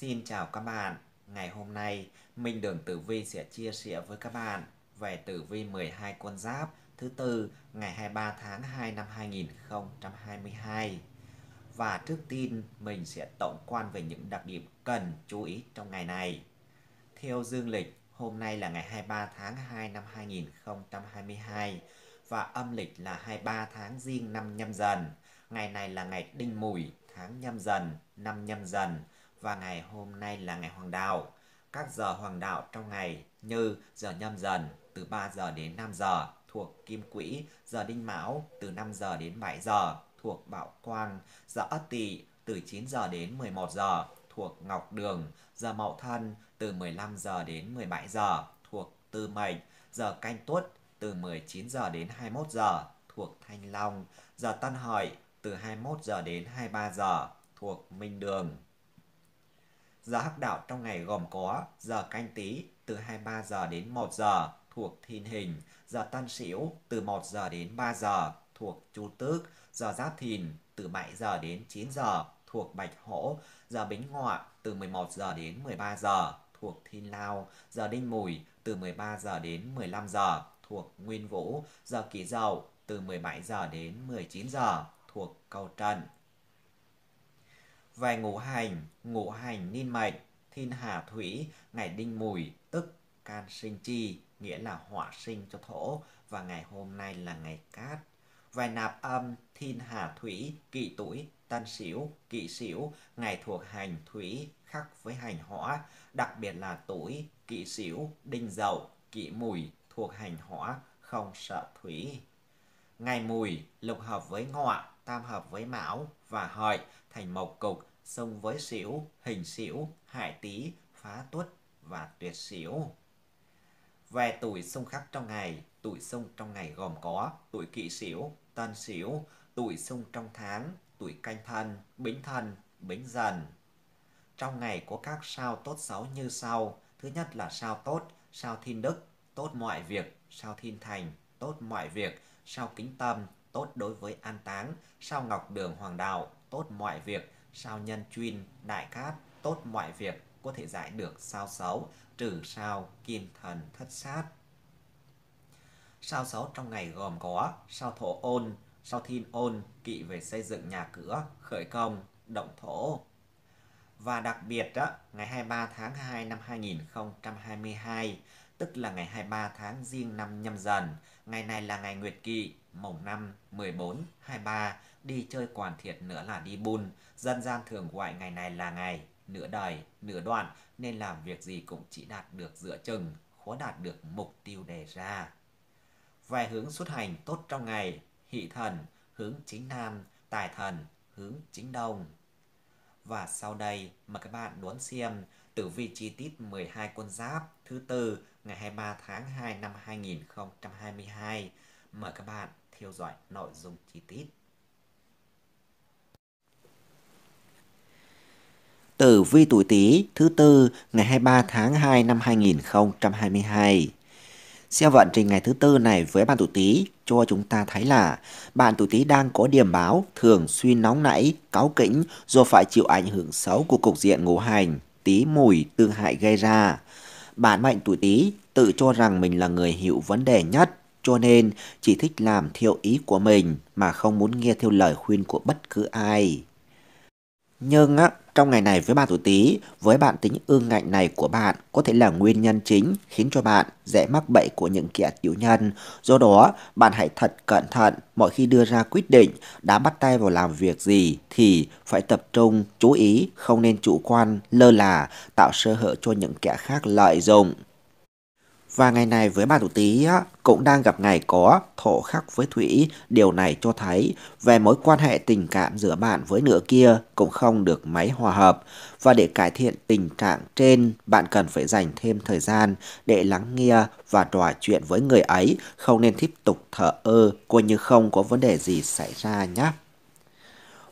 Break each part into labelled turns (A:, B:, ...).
A: Xin chào các bạn, ngày hôm nay Minh Đường Tử Vi sẽ chia sẻ với các bạn về Tử Vi 12 con giáp thứ tư ngày 23 tháng 2 năm 2022. Và trước tiên mình sẽ tổng quan về những đặc điểm cần chú ý trong ngày này. Theo dương lịch, hôm nay là ngày 23 tháng 2 năm 2022 và âm lịch là 23 tháng riêng năm nhâm dần. Ngày này là ngày đinh mùi, tháng nhâm dần, năm nhâm dần và ngày hôm nay là ngày hoàng đạo. Các giờ hoàng đạo trong ngày như giờ nhâm dần từ 3 giờ đến 5 giờ thuộc kim quỹ, giờ đinh mão từ 5 giờ đến 7 giờ thuộc bạo quang, giờ ất tỵ từ 9 giờ đến 11 giờ thuộc ngọc đường, giờ mậu thân từ 15 giờ đến 17 giờ thuộc tư mệnh, giờ canh tuất từ 19 giờ đến 21 giờ thuộc thanh long, giờ tân hợi từ 21 giờ đến 23 giờ thuộc minh đường. Giờ hắc đạo trong ngày gồm có giờ canh tí từ 23 giờ đến 1 giờ thuộc thiên hình, giờ tân sửu từ 1 giờ đến 3 giờ thuộc chu tước, giờ giáp thìn từ 7 giờ đến 9 giờ thuộc bạch hổ, giờ bính ngọ từ 11 giờ đến 13 giờ thuộc thiên lao, giờ đinh mùi từ 13 giờ đến 15 giờ thuộc nguyên vũ, giờ kỷ dậu từ 17 giờ đến 19 giờ thuộc câu trần vài ngũ hành, ngũ hành ninh mệnh, thiên hà thủy, ngày đinh mùi, tức can sinh chi, nghĩa là hỏa sinh cho thổ, và ngày hôm nay là ngày cát. Về nạp âm, thiên hà thủy, kỵ tuổi, tân sửu, kỵ sửu, ngày thuộc hành thủy, khắc với hành hỏa, đặc biệt là tuổi, kỵ sửu, đinh dậu, kỵ mùi, thuộc hành hỏa, không sợ thủy. Ngày mùi, lục hợp với ngọ, tam hợp với mão và hợi thành mộc cục sông với xỉu, hình xỉu, hải tý, phá tuất và tuyệt xỉu. Về tuổi sông khắc trong ngày, tuổi sông trong ngày gồm có tuổi kỵ xỉu, tân xỉu, tuổi sông trong tháng, tuổi canh thân, bính thân, bính dần. Trong ngày có các sao tốt xấu như sau. Thứ nhất là sao tốt, sao thiên đức, tốt mọi việc, sao thiên thành, tốt mọi việc, sao kính tâm, tốt đối với an táng, sao ngọc đường hoàng đạo, tốt mọi việc, sao nhân chuyên đại cát tốt mọi việc có thể giải được sao xấu trừ sao kim thần thất sát sao xấu trong ngày gồm có sao thổ ôn sao thiên ôn kỵ về xây dựng nhà cửa khởi công động thổ và đặc biệt đó, ngày 23 tháng 2 năm 2022 tức là ngày 23 tháng riêng năm nhâm dần ngày này là ngày nguyệt kỵ mồng năm 14 23 đi chơi quản thiệt nữa là đi bùn, dân gian thường gọi ngày này là ngày, nửa đời, nửa đoạn, nên làm việc gì cũng chỉ đạt được giữa chừng, khó đạt được mục tiêu đề ra. Về hướng xuất hành tốt trong ngày, hỷ thần, hướng chính nam, tài thần, hướng chính đông. Và sau đây, mời các bạn đón xem tử vi chi tiết 12 con giáp thứ tư ngày 23 tháng 2 năm 2022. Mời các bạn theo dõi nội dung chi tiết. tử vi tuổi Tý thứ tư ngày 23 tháng 2 năm 2022. Xem vận trình ngày thứ tư này với bạn tuổi Tý cho chúng ta thấy là bạn tuổi Tý đang có điểm báo thường xuyên nóng nảy, cáu kỉnh do phải chịu ảnh hưởng xấu của cục diện ngũ hành Tý mùi tương hại gây ra. Bạn mệnh tuổi Tý tự cho rằng mình là người hiểu vấn đề nhất, cho nên chỉ thích làm theo ý của mình mà không muốn nghe theo lời khuyên của bất cứ ai. Nhưng á, trong ngày này với bạn tuổi Tý, với bạn tính ương ngạnh này của bạn có thể là nguyên nhân chính khiến cho bạn dễ mắc bẫy của những kẻ tiểu nhân. Do đó, bạn hãy thật cẩn thận mọi khi đưa ra quyết định đã bắt tay vào làm việc gì thì phải tập trung, chú ý, không nên chủ quan, lơ là, tạo sơ hở cho những kẻ khác lợi dụng. Và ngày này với bà thủ tý cũng đang gặp ngày có thổ khắc với thủy, điều này cho thấy về mối quan hệ tình cảm giữa bạn với nửa kia cũng không được mấy hòa hợp. Và để cải thiện tình trạng trên, bạn cần phải dành thêm thời gian để lắng nghe và trò chuyện với người ấy, không nên tiếp tục thở ơ, coi như không có vấn đề gì xảy ra nhé.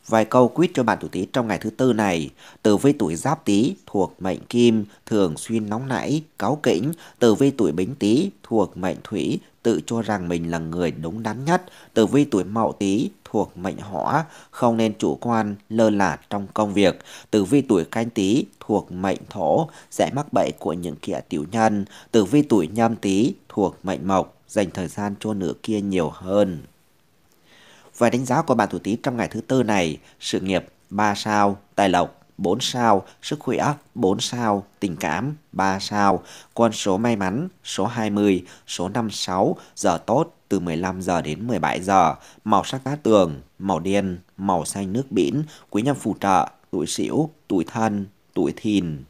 A: Vài câu quýt cho bạn tuổi Tý trong ngày thứ tư này. Tử vi tuổi Giáp Tý thuộc mệnh Kim, thường xuyên nóng nảy, cáu kỉnh. Tử vi tuổi Bính Tý thuộc mệnh Thủy, tự cho rằng mình là người đúng đắn nhất. Tử vi tuổi Mậu Tý thuộc mệnh Hỏa, không nên chủ quan, lơ là trong công việc. Tử vi tuổi Canh Tý thuộc mệnh Thổ, sẽ mắc bẫy của những kẻ tiểu nhân. Tử vi tuổi Nhâm Tý thuộc mệnh Mộc, dành thời gian cho nửa kia nhiều hơn. Và đánh giá của bạn tuổi Tý trong ngày thứ tư này, sự nghiệp 3 sao, tài lộc 4 sao, sức khỏe 4 sao, tình cảm 3 sao, con số may mắn số 20, số 56, giờ tốt từ 15 giờ đến 17 giờ, màu sắc lá tường, màu đen, màu xanh nước biển, quý nhân phù trợ, tuổi sửu, tuổi thân, tuổi thìn.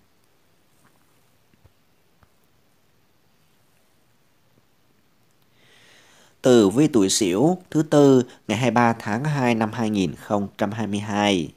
A: tử vi tuổi Sửu thứ tư ngày 23 tháng 2 năm 2022.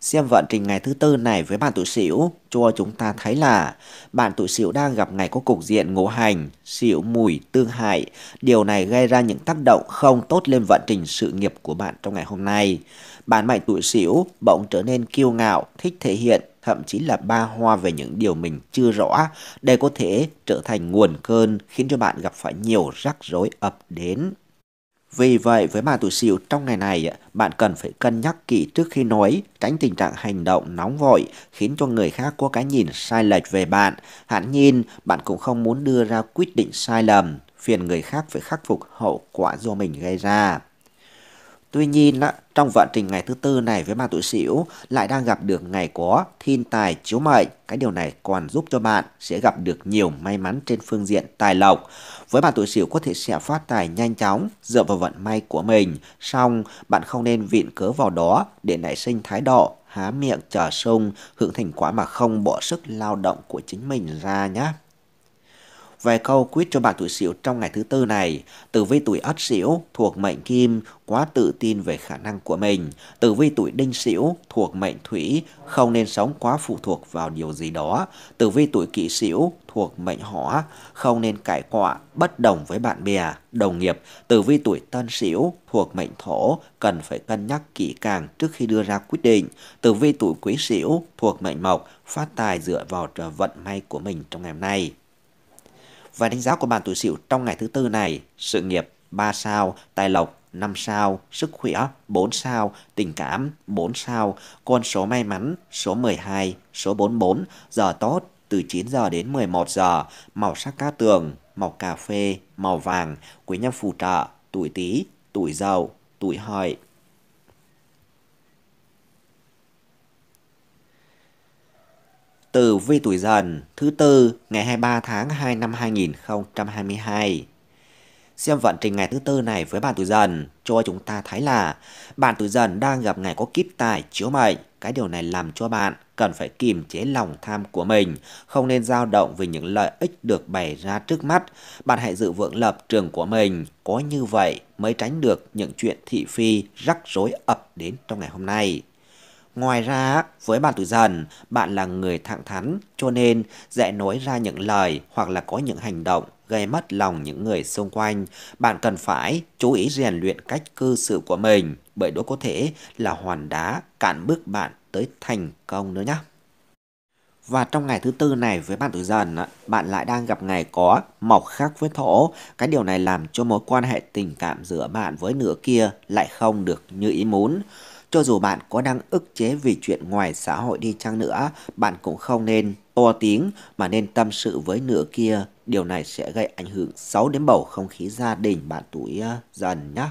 A: Xem vận trình ngày thứ tư này với bạn tuổi Sửu cho chúng ta thấy là bạn tuổi Sửu đang gặp ngày có cục diện ngũ hành, Sửu mùi tương hại. Điều này gây ra những tác động không tốt lên vận trình sự nghiệp của bạn trong ngày hôm nay. Bạn mệnh tuổi Sửu bỗng trở nên kiêu ngạo, thích thể hiện thậm chí là ba hoa về những điều mình chưa rõ. Đây có thể trở thành nguồn cơn khiến cho bạn gặp phải nhiều rắc rối ập đến. Vì vậy, với bà tuổi sửu trong ngày này, bạn cần phải cân nhắc kỹ trước khi nói, tránh tình trạng hành động nóng vội, khiến cho người khác có cái nhìn sai lệch về bạn. Hẳn nhiên, bạn cũng không muốn đưa ra quyết định sai lầm, phiền người khác phải khắc phục hậu quả do mình gây ra. Tuy nhiên, trong vận trình ngày thứ tư này với bạn tuổi Sửu lại đang gặp được ngày có thiên tài chiếu mệnh. Cái điều này còn giúp cho bạn sẽ gặp được nhiều may mắn trên phương diện tài lộc. Với bạn tuổi Sửu có thể sẽ phát tài nhanh chóng dựa vào vận may của mình. Song, bạn không nên vịn cớ vào đó để nảy sinh thái độ há miệng chờ sung hưởng thành quả mà không bỏ sức lao động của chính mình ra nhé về câu quyết cho bạn tuổi Sửu trong ngày thứ tư này. Tử vi tuổi Ất Sửu thuộc mệnh Kim, quá tự tin về khả năng của mình. Tử vi tuổi Đinh Sửu thuộc mệnh Thủy, không nên sống quá phụ thuộc vào điều gì đó. Tử vi tuổi Kỷ Sửu thuộc mệnh Hỏa, không nên cãi cọ, bất đồng với bạn bè, đồng nghiệp. Tử vi tuổi Tân Sửu thuộc mệnh Thổ, cần phải cân nhắc kỹ càng trước khi đưa ra quyết định. Tử vi tuổi Quý Sửu thuộc mệnh Mộc, phát tài dựa vào vận may của mình trong ngày hôm nay và đánh giá của bạn tuổi Sửu trong ngày thứ tư này, sự nghiệp 3 sao, tài lộc 5 sao, sức khỏe 4 sao, tình cảm 4 sao, con số may mắn số 12, số 44, giờ tốt từ 9 giờ đến 11 giờ, màu sắc cá tường, màu cà phê, màu vàng, quý nhân phù trợ, tuổi Tý, tuổi Dậu, tuổi Hợi. tử vi tuổi dần thứ tư ngày 23 tháng 2 năm 2022. Xem vận trình ngày thứ tư này với bạn tuổi dần cho chúng ta thấy là bạn tuổi dần đang gặp ngày có kíp tài chiếu mệnh. Cái điều này làm cho bạn cần phải kiềm chế lòng tham của mình, không nên dao động vì những lợi ích được bày ra trước mắt. Bạn hãy giữ vững lập trường của mình, có như vậy mới tránh được những chuyện thị phi rắc rối ập đến trong ngày hôm nay. Ngoài ra, với bạn tuổi dần, bạn là người thẳng thắn, cho nên dễ nói ra những lời hoặc là có những hành động gây mất lòng những người xung quanh. Bạn cần phải chú ý rèn luyện cách cư xử của mình, bởi đó có thể là hoàn đá cản bước bạn tới thành công nữa nhé. Và trong ngày thứ tư này với bạn tuổi dần, bạn lại đang gặp ngày có mộc khác với thổ. Cái điều này làm cho mối quan hệ tình cảm giữa bạn với nửa kia lại không được như ý muốn. Cho dù bạn có đang ức chế vì chuyện ngoài xã hội đi chăng nữa, bạn cũng không nên to tiếng mà nên tâm sự với nửa kia. Điều này sẽ gây ảnh hưởng xấu đến bầu không khí gia đình bạn tuổi à, dần nhé.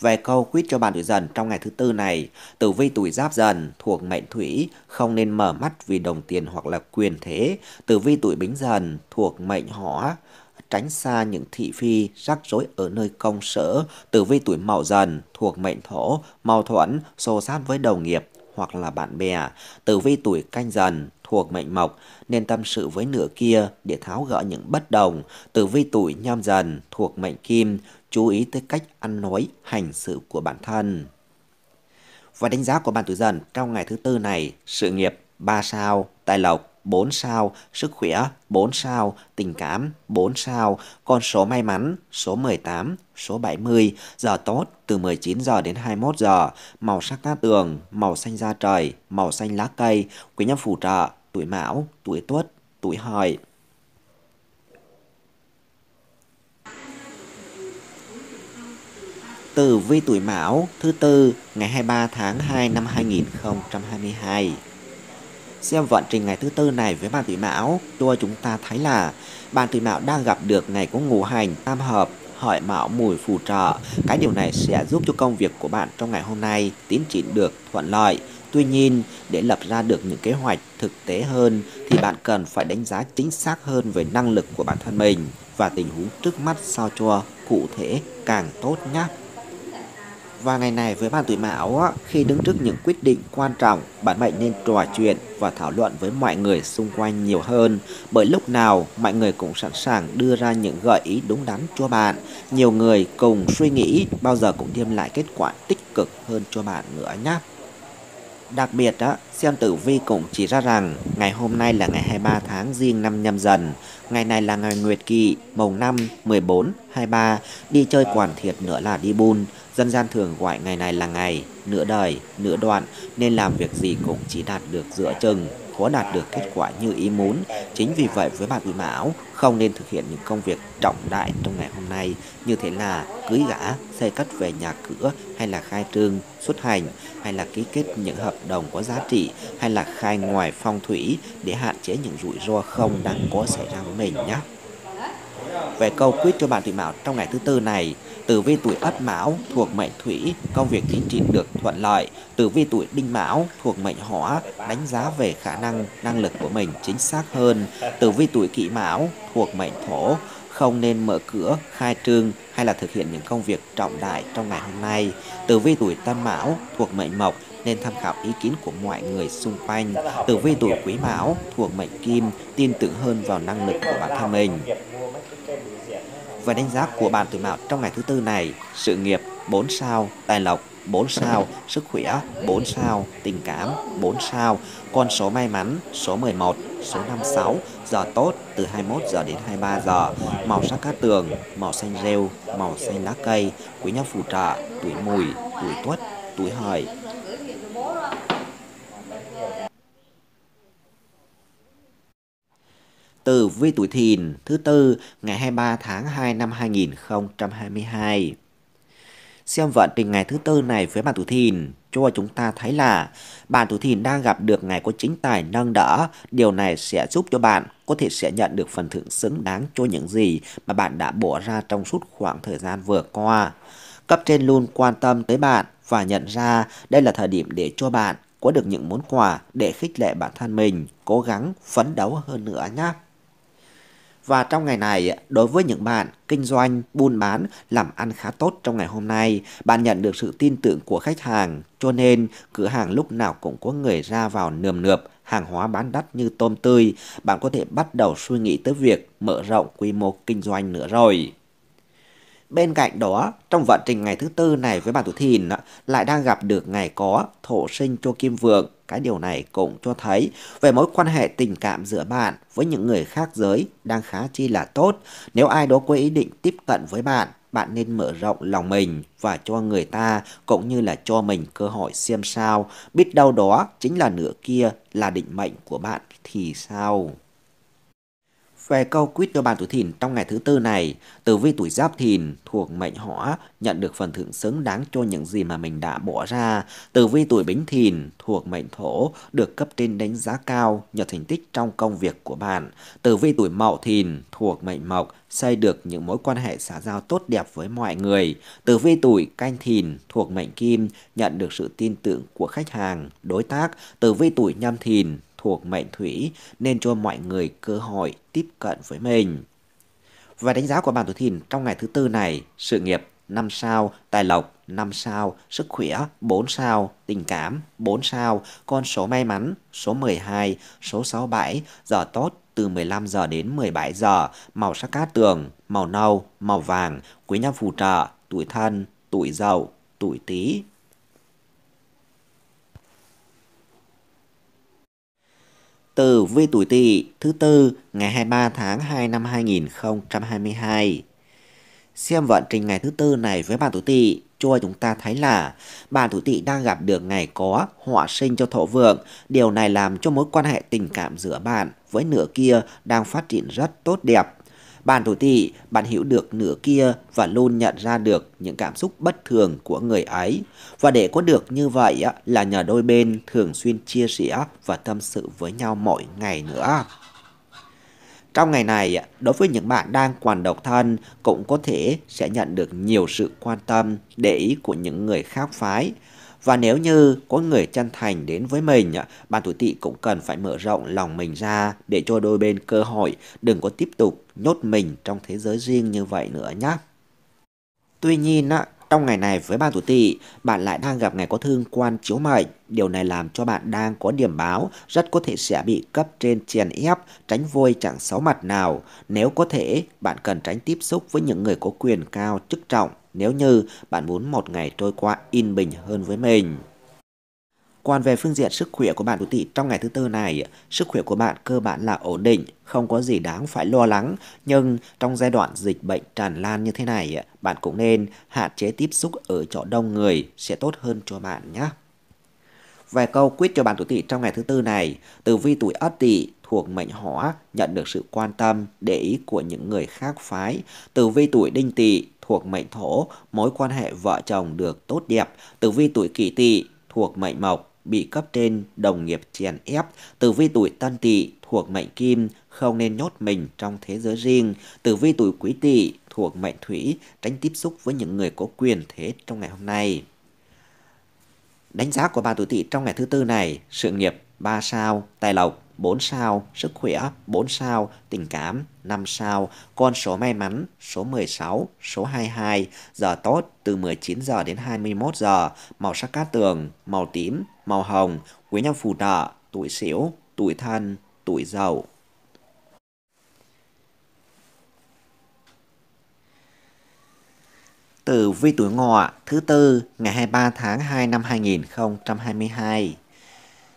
A: Về câu quyết cho bạn tuổi dần trong ngày thứ tư này, tử vi tuổi giáp dần thuộc mệnh thủy không nên mở mắt vì đồng tiền hoặc là quyền thế. Tử vi tuổi bính dần thuộc mệnh hỏa tránh xa những thị phi rắc rối ở nơi công sở, tử vi tuổi mậu dần thuộc mệnh thổ, mâu thuẫn, xô sát với đồng nghiệp hoặc là bạn bè, tử vi tuổi canh dần thuộc mệnh mộc nên tâm sự với nửa kia để tháo gỡ những bất đồng, tử vi tuổi nhâm dần thuộc mệnh kim, chú ý tới cách ăn nói, hành sự của bản thân. Và đánh giá của bạn tuổi dần trong ngày thứ tư này, sự nghiệp 3 sao, tài lộc 4 sao, sức khỏe 4 sao, tình cảm 4 sao, con số may mắn số 18, số 70, giờ tốt từ 19 giờ đến 21 giờ, màu sắc cát tường, màu xanh da trời, màu xanh lá cây, quý nhân phù trợ, tuổi mão, tuổi tuất, tuổi hợi. từ vi tuổi Mão thứ tư ngày 23 tháng 2 năm 2022. Xem vận trình ngày thứ tư này với bàn thủy mão, tua chúng ta thấy là bàn thủy mão đang gặp được ngày có ngũ hành tam hợp hợi mão mùi phù trợ. Cái điều này sẽ giúp cho công việc của bạn trong ngày hôm nay tiến triển được thuận lợi. Tuy nhiên, để lập ra được những kế hoạch thực tế hơn thì bạn cần phải đánh giá chính xác hơn về năng lực của bản thân mình và tình huống trước mắt sao cho cụ thể càng tốt nhé. Và ngày này với bạn tuổi mão, khi đứng trước những quyết định quan trọng, bạn mệnh nên trò chuyện và thảo luận với mọi người xung quanh nhiều hơn. Bởi lúc nào, mọi người cũng sẵn sàng đưa ra những gợi ý đúng đắn cho bạn. Nhiều người cùng suy nghĩ bao giờ cũng đem lại kết quả tích cực hơn cho bạn nữa nhé. Đặc biệt đó, xem tử vi cũng chỉ ra rằng ngày hôm nay là ngày 23 tháng riêng năm nhâm dần. Ngày này là ngày nguyệt kỵ, mồng năm 14, 23, đi chơi quản thiệt nữa là đi bùn Dân gian thường gọi ngày này là ngày, nửa đời, nửa đoạn, nên làm việc gì cũng chỉ đạt được dựa chừng, khó đạt được kết quả như ý muốn. Chính vì vậy với bạn tuổi mão, không nên thực hiện những công việc trọng đại trong ngày hôm nay, như thế là cưới gã, xây cất về nhà cửa, hay là khai trương, xuất hành, hay là ký kết những hợp đồng có giá trị, hay là khai ngoài phong thủy để hạn chế những rủi ro không đáng có xảy ra với mình nhé. Về câu quyết cho bạn tuổi mão trong ngày thứ tư này, Tử vi tuổi Ất Mão thuộc mệnh Thủy, công việc chính trị được thuận lợi. Tử vi tuổi Đinh Mão thuộc mệnh Hỏa, đánh giá về khả năng, năng lực của mình chính xác hơn. Tử vi tuổi Kỷ Mão thuộc mệnh Thổ, không nên mở cửa, khai trương hay là thực hiện những công việc trọng đại trong ngày hôm nay. Tử vi tuổi Tân Mão thuộc mệnh Mộc, nên tham khảo ý kiến của mọi người xung quanh. Tử vi tuổi Quý Mão thuộc mệnh Kim, tin tưởng hơn vào năng lực của bản thân mình và đánh giá của bạn tuổi mão trong ngày thứ tư này. Sự nghiệp 4 sao, tài lộc 4 sao, sức khỏe 4 sao, tình cảm 4 sao, con số may mắn số 11, số 56, giờ tốt từ 21 giờ đến 23 giờ, màu sắc cát tường, màu xanh rêu, màu xanh lá cây, quý nhân phù trợ, tuổi mùi, tuổi tuất, tuổi hợi, tử vi tuổi thìn thứ tư ngày 23 tháng 2 năm 2022. Xem vận trình ngày thứ tư này với bạn tuổi thìn cho chúng ta thấy là bạn tuổi thìn đang gặp được ngày có chính tài nâng đỡ. Điều này sẽ giúp cho bạn có thể sẽ nhận được phần thưởng xứng đáng cho những gì mà bạn đã bỏ ra trong suốt khoảng thời gian vừa qua. Cấp trên luôn quan tâm tới bạn và nhận ra đây là thời điểm để cho bạn có được những món quà để khích lệ bản thân mình cố gắng phấn đấu hơn nữa nhé. Và trong ngày này, đối với những bạn kinh doanh, buôn bán, làm ăn khá tốt trong ngày hôm nay, bạn nhận được sự tin tưởng của khách hàng, cho nên cửa hàng lúc nào cũng có người ra vào nườm nượp, hàng hóa bán đắt như tôm tươi, bạn có thể bắt đầu suy nghĩ tới việc mở rộng quy mô kinh doanh nữa rồi. Bên cạnh đó, trong vận trình ngày thứ tư này với bạn tuổi thìn lại đang gặp được ngày có thổ sinh cho kim vượng cái điều này cũng cho thấy về mối quan hệ tình cảm giữa bạn với những người khác giới đang khá chi là tốt. Nếu ai đó có ý định tiếp cận với bạn, bạn nên mở rộng lòng mình và cho người ta cũng như là cho mình cơ hội xem sao. Biết đâu đó chính là nửa kia là định mệnh của bạn thì sao? Về câu quýt cho bàn tuổi thìn trong ngày thứ tư này, tử vi tuổi giáp thìn thuộc mệnh hỏa nhận được phần thưởng xứng đáng cho những gì mà mình đã bỏ ra. Tử vi tuổi bính thìn thuộc mệnh thổ được cấp trên đánh giá cao nhờ thành tích trong công việc của bạn. Tử vi tuổi mậu thìn thuộc mệnh mộc xây được những mối quan hệ xã giao tốt đẹp với mọi người. Tử vi tuổi canh thìn thuộc mệnh kim nhận được sự tin tưởng của khách hàng, đối tác. Tử vi tuổi nhâm thìn thuộc mệnh thủy nên cho mọi người cơ hội tiếp cận với mình. Và đánh giá của bạn tuổi thìn trong ngày thứ tư này, sự nghiệp 5 sao, tài lộc 5 sao, sức khỏe 4 sao, tình cảm 4 sao, con số may mắn số 12, số 67, giờ tốt từ 15 giờ đến 17 giờ, màu sắc cát tường, màu nâu, màu vàng, quý nhân phù trợ, tuổi thân, tuổi giàu tuổi tý, từ vi tuổi Tỵ thứ tư ngày 23 tháng 2 năm 2022. Xem vận trình ngày thứ tư này với bạn tuổi Tỵ cho chúng ta thấy là bạn tuổi Tỵ đang gặp được ngày có họa sinh cho thổ vượng. Điều này làm cho mối quan hệ tình cảm giữa bạn với nửa kia đang phát triển rất tốt đẹp bạn tuổi tỵ bạn hiểu được nửa kia và luôn nhận ra được những cảm xúc bất thường của người ấy. Và để có được như vậy là nhờ đôi bên thường xuyên chia sẻ và tâm sự với nhau mỗi ngày nữa. Trong ngày này, đối với những bạn đang còn độc thân cũng có thể sẽ nhận được nhiều sự quan tâm, để ý của những người khác phái. Và nếu như có người chân thành đến với mình, bạn tuổi tỵ cũng cần phải mở rộng lòng mình ra để cho đôi bên cơ hội, đừng có tiếp tục nhốt mình trong thế giới riêng như vậy nữa nhé. Tuy nhiên, á, trong ngày này với bạn tuổi tỵ, bạn lại đang gặp ngày có thương quan chiếu mệnh. Điều này làm cho bạn đang có điểm báo, rất có thể sẽ bị cấp trên chèn ép, tránh vôi chẳng xấu mặt nào. Nếu có thể, bạn cần tránh tiếp xúc với những người có quyền cao chức trọng nếu như bạn muốn một ngày trôi qua yên bình hơn với mình. Còn về phương diện sức khỏe của bạn tuổi tỵ trong ngày thứ tư này, sức khỏe của bạn cơ bản là ổn định, không có gì đáng phải lo lắng. Nhưng trong giai đoạn dịch bệnh tràn lan như thế này, bạn cũng nên hạn chế tiếp xúc ở chỗ đông người sẽ tốt hơn cho bạn nhé. Vài câu quyết cho bạn tuổi tỵ trong ngày thứ tư này, tử vi tuổi ất tỵ thuộc mệnh hỏa nhận được sự quan tâm, để ý của những người khác phái. Tử vi tuổi đinh tỵ thuộc mệnh thổ, mối quan hệ vợ chồng được tốt đẹp. Tử vi tuổi kỷ tỵ thuộc mệnh mộc, bị cấp trên, đồng nghiệp chèn ép, tử vi tuổi tân tỵ thuộc mệnh kim, không nên nhốt mình trong thế giới riêng, tử vi tuổi quý tỵ thuộc mệnh thủy, tránh tiếp xúc với những người có quyền thế trong ngày hôm nay. Đánh giá của ba tuổi tỵ trong ngày thứ tư này, sự nghiệp 3 sao, tài lộc 4 sao, sức khỏe 4 sao, tình cảm 5 sao, con số may mắn số 16, số 22, giờ tốt từ 19 giờ đến 21 giờ, màu sắc cát tường, màu tím, màu hồng của nhà phù trợ tuổi xỉu, tuổi thân, tuổi giàu từ vi tuổi ngọ thứ tư ngày 23 tháng 2 năm 2022.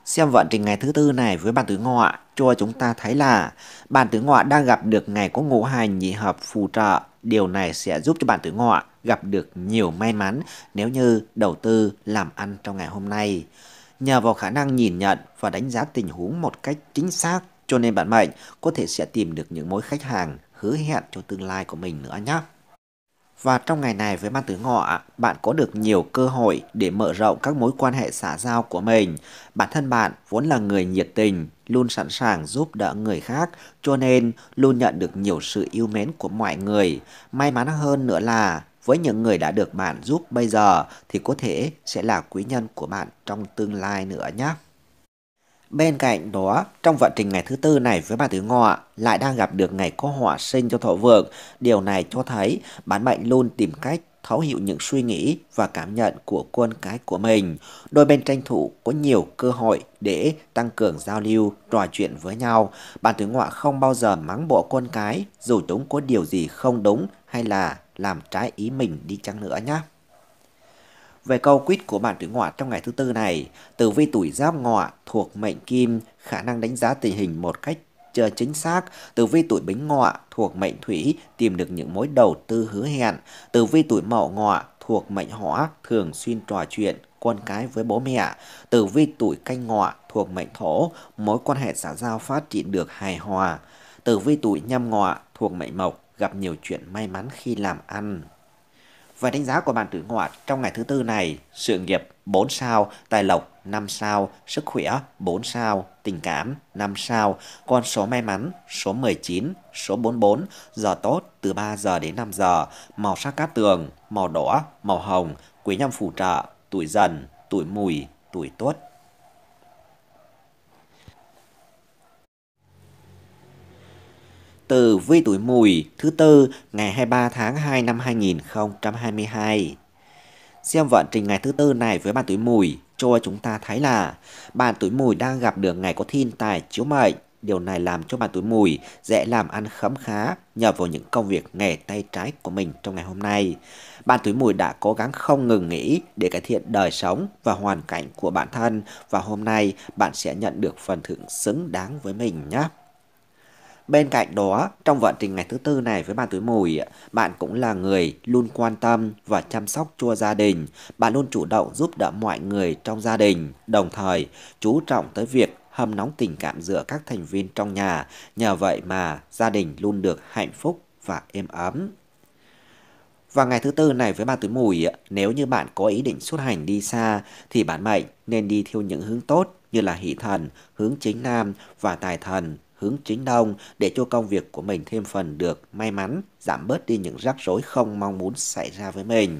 A: Xem vận trình ngày thứ tư này với bạn tuổi ngọ cho chúng ta thấy là bạn tuổi ngọ đang gặp được ngày có ngũ hành nhị hợp phù trợ. Điều này sẽ giúp cho bạn tuổi ngọ gặp được nhiều may mắn nếu như đầu tư làm ăn trong ngày hôm nay. Nhờ vào khả năng nhìn nhận và đánh giá tình huống một cách chính xác cho nên bạn mệnh có thể sẽ tìm được những mối khách hàng hứa hẹn cho tương lai của mình nữa nhé. Và trong ngày này với mang tứ ngọ, bạn có được nhiều cơ hội để mở rộng các mối quan hệ xã giao của mình. Bản thân bạn vốn là người nhiệt tình, luôn sẵn sàng giúp đỡ người khác, cho nên luôn nhận được nhiều sự yêu mến của mọi người. May mắn hơn nữa là với những người đã được bạn giúp bây giờ thì có thể sẽ là quý nhân của bạn trong tương lai nữa nhé. Bên cạnh đó, trong vận trình ngày thứ tư này với bà Tứ Ngọ lại đang gặp được ngày có họa sinh cho thọ vượng. Điều này cho thấy bản mệnh luôn tìm cách thấu hiểu những suy nghĩ và cảm nhận của con cái của mình. Đôi bên tranh thủ có nhiều cơ hội để tăng cường giao lưu, trò chuyện với nhau. Bạn Tứ Ngọ không bao giờ mắng bộ con cái dù chúng có điều gì không đúng hay là làm trái ý mình đi chăng nữa nhé. Về câu quýt của bạn tuổi ngọ trong ngày thứ tư này, tử vi tuổi giáp ngọ thuộc mệnh kim, khả năng đánh giá tình hình một cách chưa chính xác. Tử vi tuổi bính ngọ thuộc mệnh thủy, tìm được những mối đầu tư hứa hẹn. Tử vi tuổi mậu ngọ thuộc mệnh hỏa, thường xuyên trò chuyện, con cái với bố mẹ. Tử vi tuổi canh ngọ thuộc mệnh thổ, mối quan hệ xã giao phát triển được hài hòa. Tử vi tuổi nhâm ngọ thuộc mệnh mộc, gặp nhiều chuyện may mắn khi làm ăn. Và đánh giá của bạn tử ngọ trong ngày thứ tư này, sự nghiệp 4 sao, tài lộc 5 sao, sức khỏe 4 sao, tình cảm 5 sao, con số may mắn số 19, số 44, giờ tốt từ 3 giờ đến 5 giờ, màu sắc cát tường, màu đỏ, màu hồng, quý nhân phù trợ, tuổi dần, tuổi mùi, tuổi tuất. từ vi tuổi mùi thứ tư ngày 23 tháng 2 năm 2022. Xem vận trình ngày thứ tư này với bạn tuổi mùi cho chúng ta thấy là bạn tuổi mùi đang gặp được ngày có thiên tài chiếu mệnh. Điều này làm cho bạn tuổi mùi dễ làm ăn khấm khá nhờ vào những công việc nghề tay trái của mình trong ngày hôm nay. Bạn tuổi mùi đã cố gắng không ngừng nghỉ để cải thiện đời sống và hoàn cảnh của bản thân và hôm nay bạn sẽ nhận được phần thưởng xứng đáng với mình nhé. Bên cạnh đó, trong vận trình ngày thứ tư này với bạn tuổi mùi, bạn cũng là người luôn quan tâm và chăm sóc cho gia đình. Bạn luôn chủ động giúp đỡ mọi người trong gia đình, đồng thời chú trọng tới việc hâm nóng tình cảm giữa các thành viên trong nhà. Nhờ vậy mà gia đình luôn được hạnh phúc và êm ấm. Và ngày thứ tư này với bạn tuổi mùi, nếu như bạn có ý định xuất hành đi xa thì bạn mệnh nên đi theo những hướng tốt như là hỷ thần, hướng chính nam và tài thần hướng chính đông để cho công việc của mình thêm phần được may mắn, giảm bớt đi những rắc rối không mong muốn xảy ra với mình.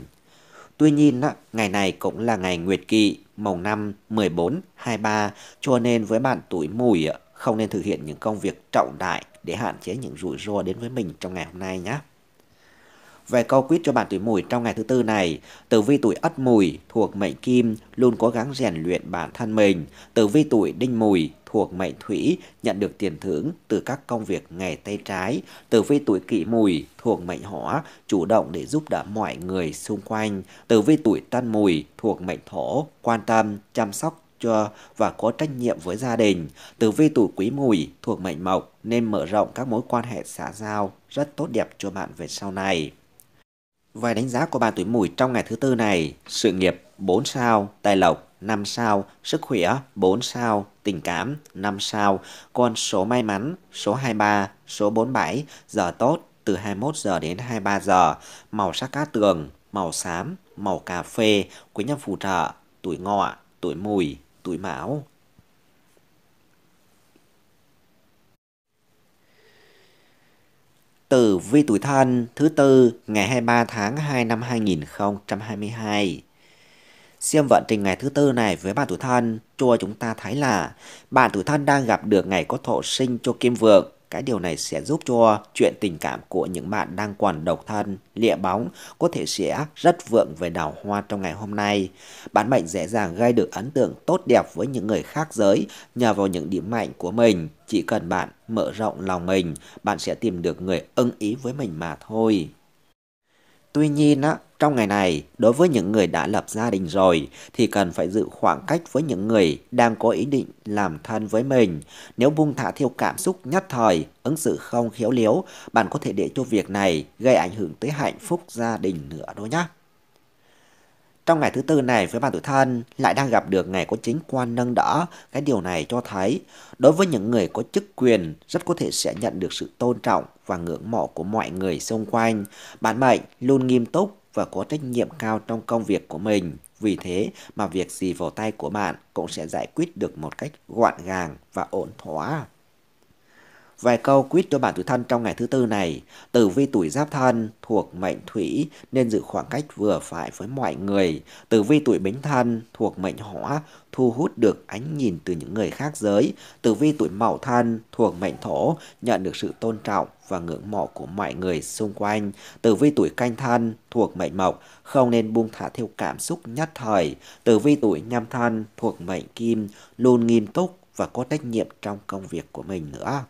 A: Tuy nhiên, ngày này cũng là ngày Nguyệt Kỵ, mồng năm 14, 23, cho nên với bạn tuổi mùi không nên thực hiện những công việc trọng đại để hạn chế những rủi ro đến với mình trong ngày hôm nay nhé về câu quyết cho bạn tuổi mùi trong ngày thứ tư này. Tử vi tuổi ất mùi thuộc mệnh kim luôn cố gắng rèn luyện bản thân mình. Tử vi tuổi đinh mùi thuộc mệnh thủy nhận được tiền thưởng từ các công việc nghề tay trái. Tử vi tuổi kỷ mùi thuộc mệnh hỏa chủ động để giúp đỡ mọi người xung quanh. Tử vi tuổi tân mùi thuộc mệnh thổ quan tâm chăm sóc cho và có trách nhiệm với gia đình. Tử vi tuổi quý mùi thuộc mệnh mộc nên mở rộng các mối quan hệ xã giao rất tốt đẹp cho bạn về sau này. Vài đánh giá của bạn tuổi mùi trong ngày thứ tư này, sự nghiệp 4 sao, tài lộc 5 sao, sức khỏe 4 sao, tình cảm 5 sao, con số may mắn số 23, số 47, giờ tốt từ 21 giờ đến 23 giờ, màu sắc cát tường, màu xám, màu cà phê, quý nhân phù trợ, tuổi ngọ, tuổi mùi, tuổi mão. từ vi tuổi thân thứ tư ngày 23 tháng 2 năm 2022. Xem vận trình ngày thứ tư này với bạn tuổi thân, cho chúng ta thấy là bạn tuổi thân đang gặp được ngày có thổ sinh cho kim vượng cái điều này sẽ giúp cho chuyện tình cảm của những bạn đang còn độc thân, lịa bóng có thể sẽ rất vượng về đào hoa trong ngày hôm nay. Bạn mệnh dễ dàng gây được ấn tượng tốt đẹp với những người khác giới nhờ vào những điểm mạnh của mình. Chỉ cần bạn mở rộng lòng mình, bạn sẽ tìm được người ưng ý với mình mà thôi. Tuy nhiên, á, trong ngày này, đối với những người đã lập gia đình rồi thì cần phải giữ khoảng cách với những người đang có ý định làm thân với mình. Nếu buông thả theo cảm xúc nhất thời, ứng xử không khiếu liếu bạn có thể để cho việc này gây ảnh hưởng tới hạnh phúc gia đình nữa đó nhé. Trong ngày thứ tư này với bạn tuổi thân lại đang gặp được ngày có chính quan nâng đỡ, cái điều này cho thấy đối với những người có chức quyền rất có thể sẽ nhận được sự tôn trọng và ngưỡng mộ của mọi người xung quanh. Bạn mệnh luôn nghiêm túc và có trách nhiệm cao trong công việc của mình. Vì thế mà việc gì vào tay của bạn cũng sẽ giải quyết được một cách gọn gàng và ổn thỏa. Vài câu quýt cho bản tuổi thân trong ngày thứ tư này, tử vi tuổi giáp thân thuộc mệnh thủy nên giữ khoảng cách vừa phải với mọi người. Tử vi tuổi bính thân thuộc mệnh hỏa thu hút được ánh nhìn từ những người khác giới. Tử vi tuổi mậu thân thuộc mệnh thổ nhận được sự tôn trọng và ngưỡng mộ của mọi người xung quanh. Tử vi tuổi canh thân thuộc mệnh mộc không nên buông thả theo cảm xúc nhất thời. Tử vi tuổi nhâm thân thuộc mệnh kim luôn nghiêm túc và có trách nhiệm trong công việc của mình nữa.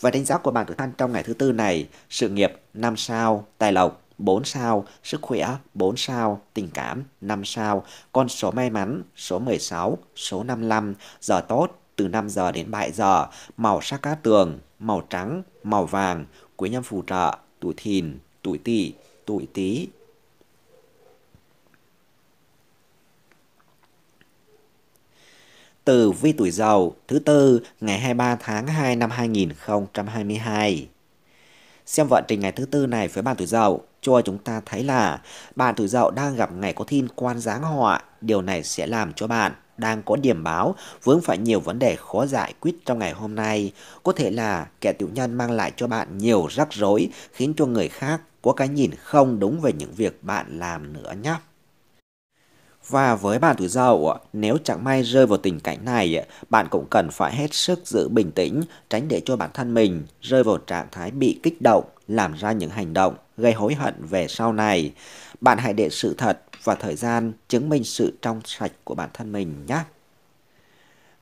A: Và đánh giá của bạn tuổi Thanh trong ngày thứ tư này, sự nghiệp 5 sao, tài lộc 4 sao, sức khỏe 4 sao, tình cảm 5 sao, con số may mắn số 16, số 55, giờ tốt từ 5 giờ đến 7 giờ, màu sắc cát tường, màu trắng, màu vàng, quý nhân phù trợ, tuổi thìn, tuổi tỵ, tuổi tý, từ vi tuổi Dậu thứ tư ngày 23 tháng 2 năm 2022. Xem vận trình ngày thứ tư này với bạn tuổi Dậu, cho chúng ta thấy là bạn tuổi Dậu đang gặp ngày có thiên quan giáng họa, điều này sẽ làm cho bạn đang có điểm báo vướng phải nhiều vấn đề khó giải quyết trong ngày hôm nay. Có thể là kẻ tiểu nhân mang lại cho bạn nhiều rắc rối khiến cho người khác có cái nhìn không đúng về những việc bạn làm nữa nhé. Và với bạn tuổi dậu, nếu chẳng may rơi vào tình cảnh này, bạn cũng cần phải hết sức giữ bình tĩnh, tránh để cho bản thân mình rơi vào trạng thái bị kích động, làm ra những hành động gây hối hận về sau này. Bạn hãy để sự thật và thời gian chứng minh sự trong sạch của bản thân mình nhé.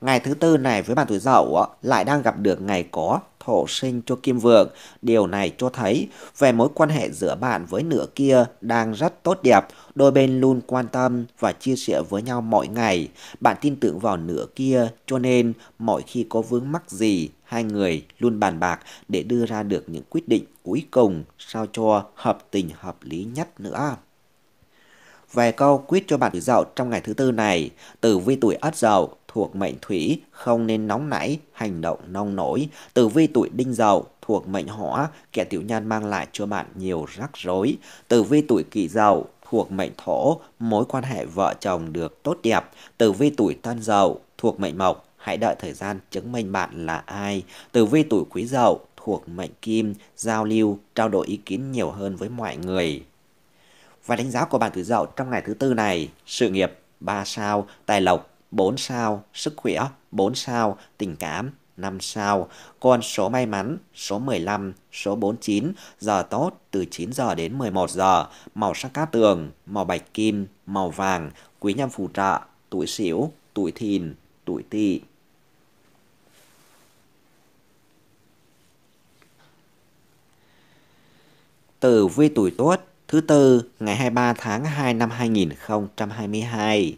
A: Ngày thứ tư này với bạn tuổi dậu lại đang gặp được ngày có thổ sinh cho kim vượng. Điều này cho thấy về mối quan hệ giữa bạn với nửa kia đang rất tốt đẹp. Đôi bên luôn quan tâm và chia sẻ với nhau mỗi ngày. Bạn tin tưởng vào nửa kia cho nên mỗi khi có vướng mắc gì hai người luôn bàn bạc để đưa ra được những quyết định cuối cùng sao cho hợp tình hợp lý nhất nữa. Vài câu quyết cho bạn tuổi dậu trong ngày thứ tư này, tử vi tuổi ất dậu thuộc mệnh thủy, không nên nóng nảy, hành động nông nổi. Tử vi tuổi đinh dậu thuộc mệnh hỏa, kẻ tiểu nhân mang lại cho bạn nhiều rắc rối. Tử vi tuổi kỷ dậu thuộc mệnh thổ, mối quan hệ vợ chồng được tốt đẹp. Tử vi tuổi tân dậu thuộc mệnh mộc, hãy đợi thời gian chứng minh bạn là ai. Tử vi tuổi quý dậu thuộc mệnh kim, giao lưu, trao đổi ý kiến nhiều hơn với mọi người. Và đánh giá của bạn tuổi dậu trong ngày thứ tư này, sự nghiệp 3 sao, tài lộc 4 sao, sức khỏe 4 sao, tình cảm 5 sao. Còn số may mắn số 15, số 49, giờ tốt từ 9 giờ đến 11 giờ, màu sắc cát tường, màu bạch kim, màu vàng, quý nhân phù trợ, tuổi xỉu, tuổi thìn, tuổi tỵ. Tử vi tuổi tuất thứ Tư ngày 23 tháng 2 năm 2022.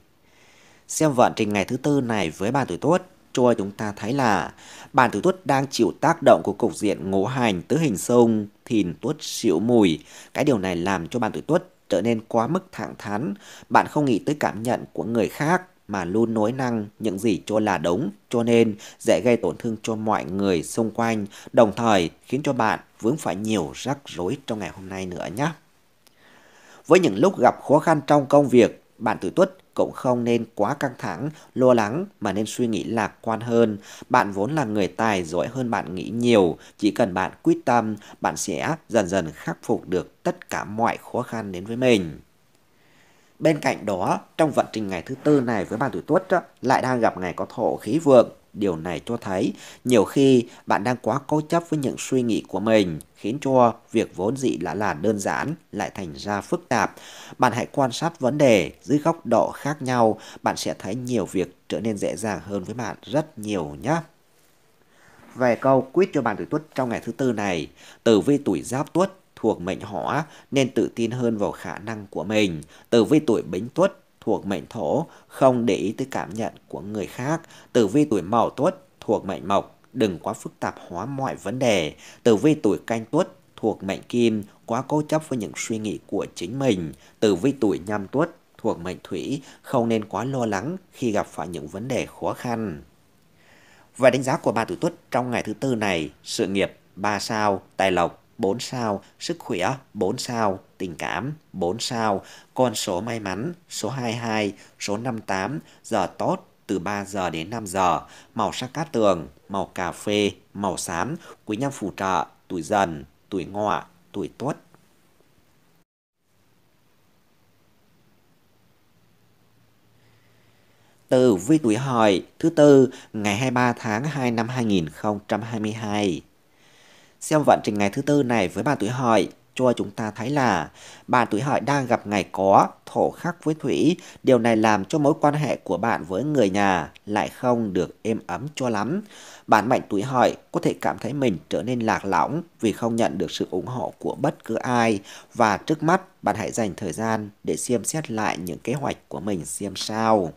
A: Xem vận trình ngày thứ Tư này với bàn tuổi tuất, cho chúng ta thấy là bản tuổi tuất đang chịu tác động của cục diện ngũ hành tứ hình xung thìn tuất xỉu mùi cái điều này làm cho bản tuổi tuất trở nên quá mức thẳng thắn bạn không nghĩ tới cảm nhận của người khác mà luôn nối năng những gì cho là đúng cho nên dễ gây tổn thương cho mọi người xung quanh đồng thời khiến cho bạn vướng phải nhiều rắc rối trong ngày hôm nay nữa nhé với những lúc gặp khó khăn trong công việc, bạn tử tuất cũng không nên quá căng thẳng, lo lắng mà nên suy nghĩ lạc quan hơn. Bạn vốn là người tài giỏi hơn bạn nghĩ nhiều, chỉ cần bạn quyết tâm, bạn sẽ dần dần khắc phục được tất cả mọi khó khăn đến với mình. Bên cạnh đó, trong vận trình ngày thứ tư này với bạn tuổi tuất lại đang gặp ngày có thổ khí vượng, điều này cho thấy nhiều khi bạn đang quá cố chấp với những suy nghĩ của mình, khiến cho việc vốn dĩ đã là đơn giản lại thành ra phức tạp. Bạn hãy quan sát vấn đề dưới góc độ khác nhau, bạn sẽ thấy nhiều việc trở nên dễ dàng hơn với bạn rất nhiều nhé về câu quyết cho bạn tuổi tuất trong ngày thứ tư này. Tử vi tuổi giáp tuất thuộc mệnh hỏa nên tự tin hơn vào khả năng của mình. Tử vi tuổi bính tuất thuộc mệnh thổ, không để ý tới cảm nhận của người khác. Tử vi tuổi mậu tuất thuộc mệnh mộc, đừng quá phức tạp hóa mọi vấn đề. Tử vi tuổi canh tuất thuộc mệnh kim, quá cố chấp với những suy nghĩ của chính mình. Tử vi tuổi nhâm tuất thuộc mệnh thủy, không nên quá lo lắng khi gặp phải những vấn đề khó khăn. Và đánh giá của ba tuổi tuất trong ngày thứ tư này, sự nghiệp 3 sao, tài lộc 4 sao, sức khỏe 4 sao, tình cảm 4 sao, con số may mắn số 22, số 58, giờ tốt từ 3 giờ đến 5 giờ, màu sắc cát tường, màu cà phê, màu xám, quý nhân phù trợ, tuổi dần, tuổi ngọ, tuổi tuất. Từ vi tuổi hợi thứ tư ngày 23 tháng 2 năm 2022. Xem vận trình ngày thứ tư này với bạn tuổi hợi cho chúng ta thấy là bạn tuổi hợi đang gặp ngày có thổ khắc với thủy, điều này làm cho mối quan hệ của bạn với người nhà lại không được êm ấm cho lắm. Bạn mệnh tuổi hợi có thể cảm thấy mình trở nên lạc lõng vì không nhận được sự ủng hộ của bất cứ ai và trước mắt bạn hãy dành thời gian để xem xét lại những kế hoạch của mình xem sao.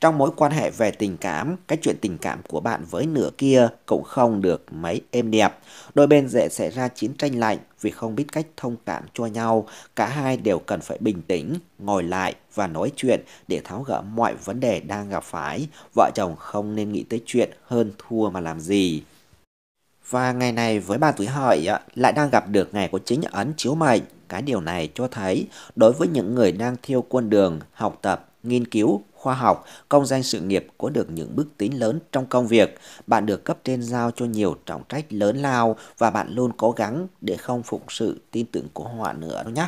A: Trong mối quan hệ về tình cảm, cái chuyện tình cảm của bạn với nửa kia cũng không được mấy êm đẹp. Đôi bên dễ xảy ra chiến tranh lạnh vì không biết cách thông cảm cho nhau. Cả hai đều cần phải bình tĩnh, ngồi lại và nói chuyện để tháo gỡ mọi vấn đề đang gặp phải. Vợ chồng không nên nghĩ tới chuyện hơn thua mà làm gì. Và ngày này với bà tuổi hợi lại đang gặp được ngày của chính ấn chiếu mệnh. Cái điều này cho thấy đối với những người đang thiêu quân đường, học tập, nghiên cứu, khoa học, công danh sự nghiệp có được những bước tiến lớn trong công việc. Bạn được cấp trên giao cho nhiều trọng trách lớn lao và bạn luôn cố gắng để không phục sự tin tưởng của họ nữa đâu nhé.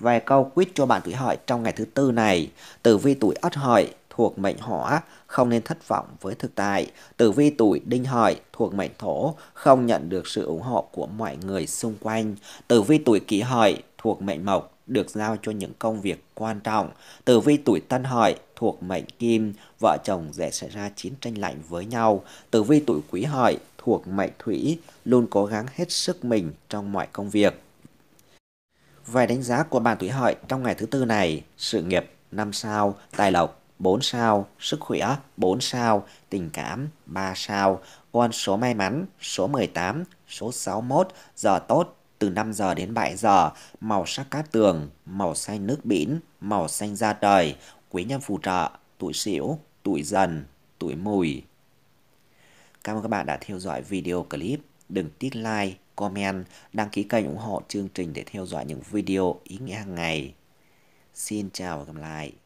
A: Vài câu quyết cho bạn tuổi hợi trong ngày thứ tư này. Tử vi tuổi ất hợi thuộc mệnh hỏa, không nên thất vọng với thực tại. Tử vi tuổi đinh hợi thuộc mệnh thổ, không nhận được sự ủng hộ của mọi người xung quanh. Tử vi tuổi kỷ hợi thuộc mệnh mộc, được giao cho những công việc quan trọng. Tử vi tuổi tân hợi thuộc mệnh kim, vợ chồng dễ xảy ra chiến tranh lạnh với nhau. Tử vi tuổi quý hợi thuộc mệnh thủy, luôn cố gắng hết sức mình trong mọi công việc. Vài đánh giá của bạn tuổi hợi trong ngày thứ tư này, sự nghiệp 5 sao, tài lộc 4 sao, sức khỏe 4 sao, tình cảm 3 sao, con số may mắn số 18, số 61, giờ tốt từ 5 giờ đến 7 giờ, màu sắc cát tường, màu xanh nước biển, màu xanh da trời, quý nhân phù trợ, tuổi xỉu tuổi dần, tuổi mùi. Cảm ơn các bạn đã theo dõi video clip. Đừng tiếc like, comment, đăng ký kênh ủng hộ chương trình để theo dõi những video ý nghĩa hàng ngày. Xin chào và gặp lại.